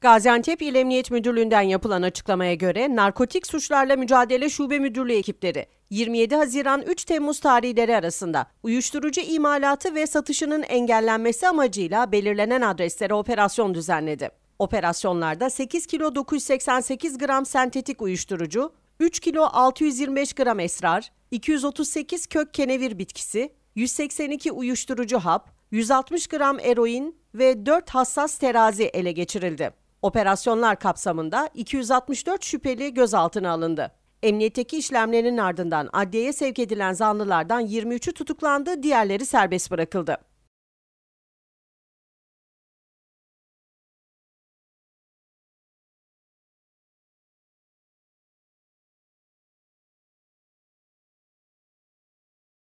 Gaziantep İl Emniyet Müdürlüğü'nden yapılan açıklamaya göre Narkotik Suçlarla Mücadele Şube Müdürlüğü ekipleri 27 Haziran 3 Temmuz tarihleri arasında uyuşturucu imalatı ve satışının engellenmesi amacıyla belirlenen adreslere operasyon düzenledi. Operasyonlarda 8 kilo 988 gram sentetik uyuşturucu, 3 kilo 625 gram esrar, 238 kök kenevir bitkisi, 182 uyuşturucu hap, 160 gram eroin ve 4 hassas terazi ele geçirildi. Operasyonlar kapsamında 264 şüpheli gözaltına alındı. Emniyetteki işlemlerin ardından adliyeye sevk edilen zanlılardan 23'ü tutuklandı, diğerleri serbest bırakıldı.